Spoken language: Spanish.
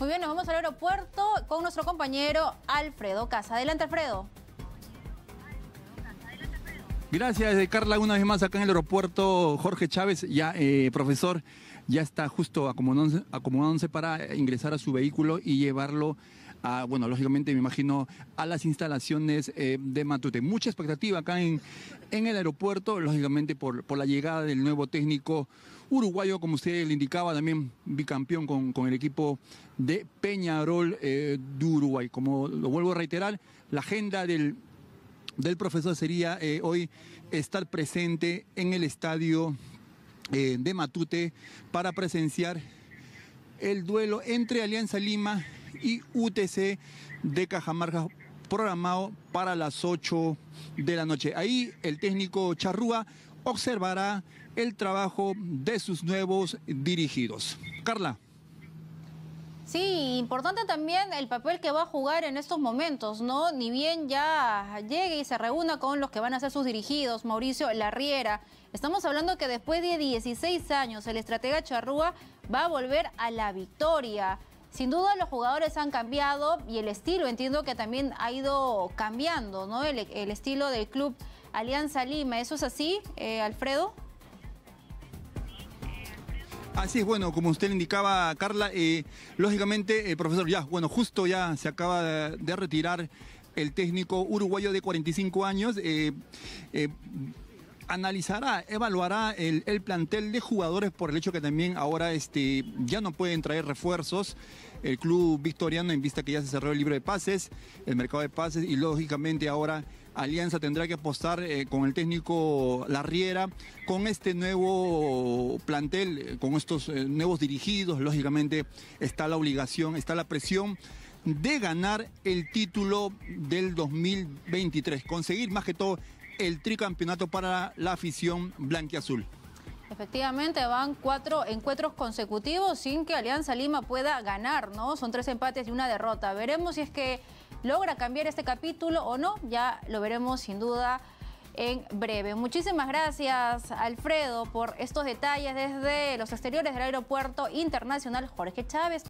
Muy bien, nos vamos al aeropuerto con nuestro compañero Alfredo Casa. Adelante, Alfredo. Gracias, eh, Carla, una vez más acá en el aeropuerto Jorge Chávez, ya eh, profesor, ya está justo acomodándose, para ingresar a su vehículo y llevarlo a, bueno, lógicamente me imagino, a las instalaciones eh, de Matute. Mucha expectativa acá en, el aeropuerto, lógicamente por, por la llegada del nuevo técnico uruguayo, como usted le indicaba, también bicampeón con, el equipo de Peñarol de Uruguay. Como lo vuelvo a reiterar, la agenda del del profesor sería eh, hoy estar presente en el estadio eh, de Matute para presenciar el duelo entre Alianza Lima y UTC de Cajamarca programado para las 8 de la noche. Ahí el técnico Charrúa observará el trabajo de sus nuevos dirigidos. Carla. Sí, importante también el papel que va a jugar en estos momentos, ¿no? Ni bien ya llegue y se reúna con los que van a ser sus dirigidos, Mauricio Larriera. Estamos hablando que después de 16 años el estratega Charrúa va a volver a la victoria. Sin duda los jugadores han cambiado y el estilo entiendo que también ha ido cambiando, ¿no? El, estilo del club Alianza Lima, ¿eso es así, eh, Alfredo? Así es, bueno, como usted le indicaba, Carla, eh, lógicamente, el eh, profesor, ya, bueno, justo ya se acaba de, retirar el técnico uruguayo de 45 años. Eh, analizará, evaluará el, plantel de jugadores por el hecho que también ahora este, ya no pueden traer refuerzos. El club victoriano, en vista que ya se cerró el libro de pases, el mercado de pases, y lógicamente ahora Alianza tendrá que apostar eh, con el técnico Larriera, con este nuevo plantel, eh, con estos eh, nuevos dirigidos, lógicamente está la obligación, está la presión de ganar el título del 2023, conseguir más que todo el tricampeonato para la afición blanquiazul. Efectivamente, van cuatro encuentros consecutivos sin que Alianza Lima pueda ganar, ¿no? Son tres empates y una derrota. Veremos si es que logra cambiar este capítulo o no, ya lo veremos sin duda en breve. Muchísimas gracias, Alfredo, por estos detalles desde los exteriores del Aeropuerto Internacional Jorge Chávez.